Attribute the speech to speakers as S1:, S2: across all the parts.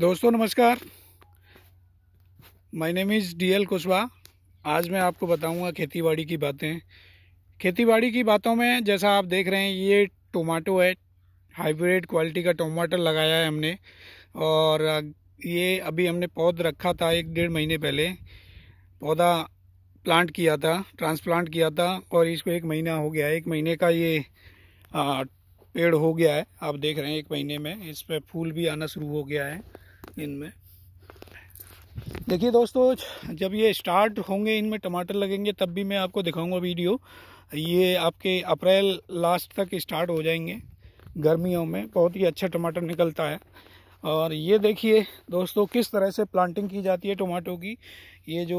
S1: दोस्तों नमस्कार my name is D L Kushwaha आज मैं आपको बताऊंगा खेतीबाड़ी की बातें खेतीबाड़ी की बातों में जैसा आप देख रहे हैं ये टोमाटो है हाइब्रिड क्वालिटी का टोमाटो लगाया है हमने और ये अभी हमने पौध रखा था एक डेढ़ महीने पहले पौधा प्लांट किया था ट्रांसप्लांट किया था और इसको एक महीना हो गया एक महीने का ये आ, पेड़ हो गया है आप देख रहे हैं एक महीने में इस पर फूल भी आना शुरू हो गया है इनमें देखिए दोस्तों जब ये स्टार्ट होंगे इनमें टमाटर लगेंगे तब भी मैं आपको दिखाऊंगा वीडियो ये आपके अप्रैल लास्ट तक स्टार्ट हो जाएंगे गर्मियों में बहुत ही अच्छा टमाटर निकलता है और ये देखिए दोस्तों किस तरह से प्लांटिंग की जाती है टोमाटो की ये जो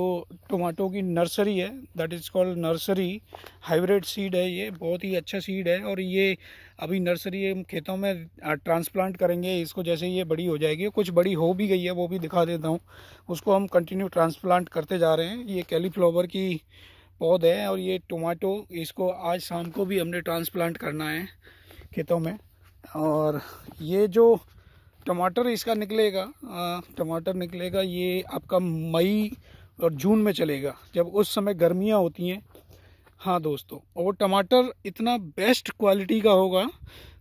S1: टोमाटो की नर्सरी है that is called nursery hybrid seed है ये बहुत ही अच्छा सीड है और ये अभी नर्सरी खेतों में ट्रांसप्लांट करेंगे इसको जैसे ये बड़ी हो जाएगी कुछ बड़ी हो भी गई है वो भी दिखा देता हूँ उसको हम कंटिन्यू ट्रांसप्लांट करते जा रहे हैं ये कैलीफ्लावर की पौध है और ये टोमाटो इसको आज शाम को भी हमने ट्रांसप्लांट करना है खेतों में और ये जो टमाटर इसका निकलेगा टमाटर निकलेगा ये आपका मई और जून में चलेगा जब उस समय गर्मियाँ होती हैं हाँ दोस्तों और वो टमाटर इतना बेस्ट क्वालिटी का होगा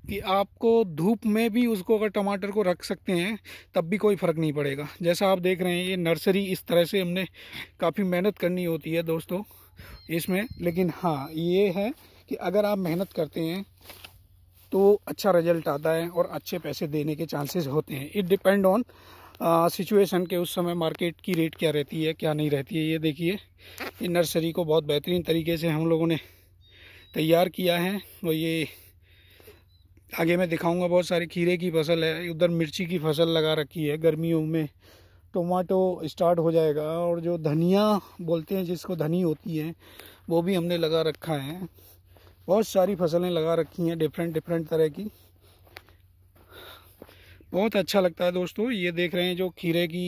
S1: कि आपको धूप में भी उसको अगर टमाटर को रख सकते हैं तब भी कोई फ़र्क नहीं पड़ेगा जैसा आप देख रहे हैं ये नर्सरी इस तरह से हमने काफ़ी मेहनत करनी होती है दोस्तों इसमें लेकिन हाँ ये है कि अगर आप मेहनत करते हैं तो अच्छा रिजल्ट आता है और अच्छे पैसे देने के चांसेस होते हैं इट डिपेंड ऑन सिचुएशन के उस समय मार्केट की रेट क्या रहती है क्या नहीं रहती है ये देखिए इन नर्सरी को बहुत बेहतरीन तरीके से हम लोगों ने तैयार किया है और ये आगे मैं दिखाऊंगा बहुत सारे खीरे की फसल है उधर मिर्ची की फसल लगा रखी है गर्मियों में टोमाटो स्टार्ट हो जाएगा और जो धनिया बोलते हैं जिसको धनी होती है वो भी हमने लगा रखा है बहुत सारी फसलें लगा रखी हैं डिफरेंट डिफरेंट तरह की बहुत अच्छा लगता है दोस्तों ये देख रहे हैं जो खीरे की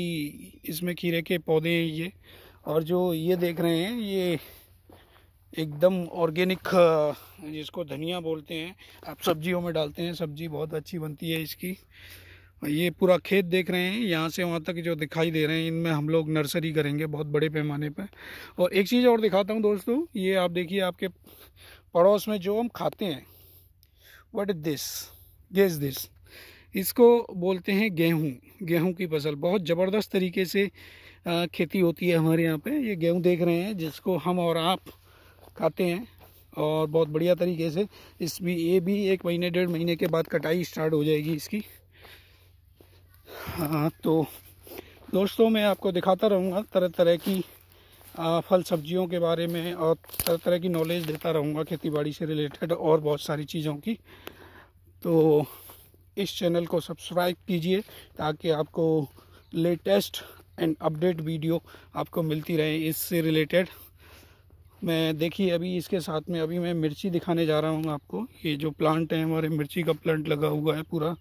S1: इसमें खीरे के पौधे हैं ये और जो ये देख रहे हैं ये एकदम ऑर्गेनिक जिसको धनिया बोलते हैं आप सब्जियों में डालते हैं सब्जी बहुत अच्छी बनती है इसकी ये पूरा खेत देख रहे हैं यहाँ से वहाँ तक जो दिखाई दे रहे हैं इनमें हम लोग नर्सरी करेंगे बहुत बड़े पैमाने पर और एक चीज़ और दिखाता हूँ दोस्तों ये आप देखिए आपके पड़ोस में जो हम खाते हैं what is this guess this इसको बोलते हैं गेहूं गेहूं की फसल बहुत ज़बरदस्त तरीके से खेती होती है हमारे यहाँ पे ये गेहूं देख रहे हैं जिसको हम और आप खाते हैं और बहुत बढ़िया तरीके से इस भी ये भी एक महीने डेढ़ महीने के बाद कटाई स्टार्ट हो जाएगी इसकी हाँ तो दोस्तों मैं आपको दिखाता रहूँगा तरह तरह की फल सब्जियों के बारे में और तरह तरह की नॉलेज देता रहूँगा खेती बाड़ी से रिलेटेड और बहुत सारी चीज़ों की तो इस चैनल को सब्सक्राइब कीजिए ताकि आपको लेटेस्ट एंड अपडेट वीडियो आपको मिलती रहे इससे रिलेटेड मैं देखिए अभी इसके साथ में अभी मैं मिर्ची दिखाने जा रहा हूँ आपको ये जो प्लांट है हमारे मिर्ची का प्लांट लगा हुआ है पूरा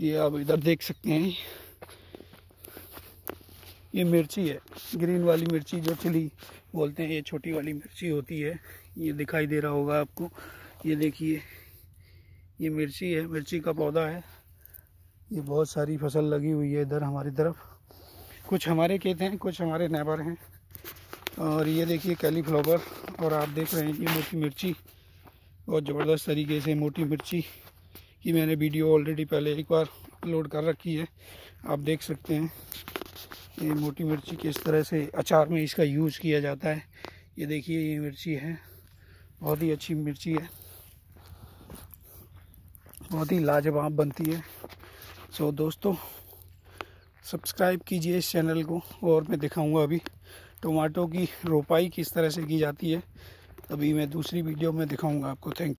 S1: ये आप इधर देख सकते हैं ये मिर्ची है ग्रीन वाली मिर्ची जो चिली बोलते हैं ये छोटी वाली मिर्ची होती है ये दिखाई दे रहा होगा आपको ये देखिए ये मिर्ची है मिर्ची का पौधा है ये बहुत सारी फसल लगी हुई है इधर हमारी तरफ कुछ हमारे खेत हैं कुछ हमारे नेबर हैं और ये देखिए कैलीफ्लावर और आप देख रहे हैं ये मोटी मिर्ची बहुत ज़बरदस्त तरीके से मोटी मिर्ची की मैंने वीडियो ऑलरेडी पहले एक बार अपलोड कर रखी है आप देख सकते हैं ये मोटी मिर्ची किस तरह से अचार में इसका यूज़ किया जाता है ये देखिए ये मिर्ची है बहुत ही अच्छी मिर्ची है बहुत ही लाजवाब बनती है सो दोस्तों सब्सक्राइब कीजिए इस चैनल को और मैं दिखाऊंगा अभी टमाटो की रोपाई किस तरह से की जाती है अभी मैं दूसरी वीडियो में दिखाऊंगा आपको थैंक